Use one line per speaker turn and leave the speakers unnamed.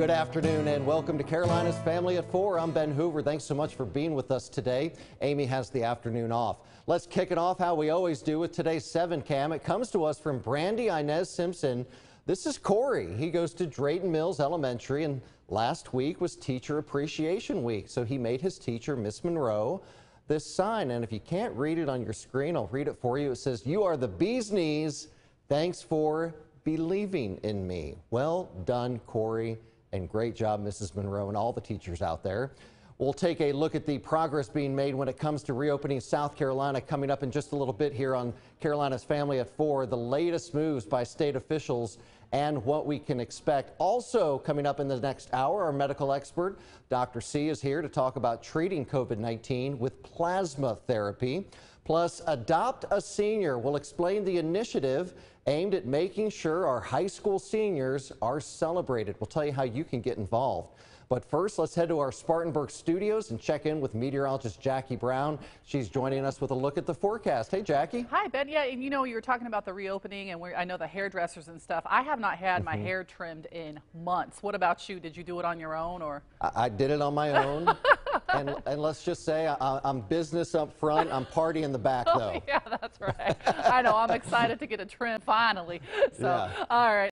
Good afternoon and welcome to Carolina's Family at 4. I'm Ben Hoover. Thanks so much for being with us today. Amy has the afternoon off. Let's kick it off how we always do with today's 7 cam. It comes to us from Brandy Inez Simpson. This is Corey. He goes to Drayton Mills Elementary and last week was Teacher Appreciation Week. So he made his teacher, Miss Monroe, this sign. And if you can't read it on your screen, I'll read it for you. It says, You are the bee's knees. Thanks for believing in me. Well done, Corey. And great job, Mrs. Monroe, and all the teachers out there. We'll take a look at the progress being made when it comes to reopening South Carolina coming up in just a little bit here on Carolina's Family at 4. The latest moves by state officials and what we can expect. Also, coming up in the next hour, our medical expert, Dr. C, is here to talk about treating COVID 19 with plasma therapy. Plus, Adopt a Senior will explain the initiative aimed at making sure our high school seniors are celebrated. We'll tell you how you can get involved. But first, let's head to our Spartanburg studios and check in with meteorologist Jackie Brown. She's joining us with a look at the forecast. Hey, Jackie.
Hi, Ben. Yeah, and you know, you were talking about the reopening, and I know the hairdressers and stuff. I have have not had my mm-hmm. hair trimmed in months. What about you? Did you do it on your own or?
I, I did it on my own. and, and, let's just say I, am business up front. I'm party in the back, oh, though. Oh,
yeah, that's right. I know. I'm excited to get a trim finally. So, yeah. all right.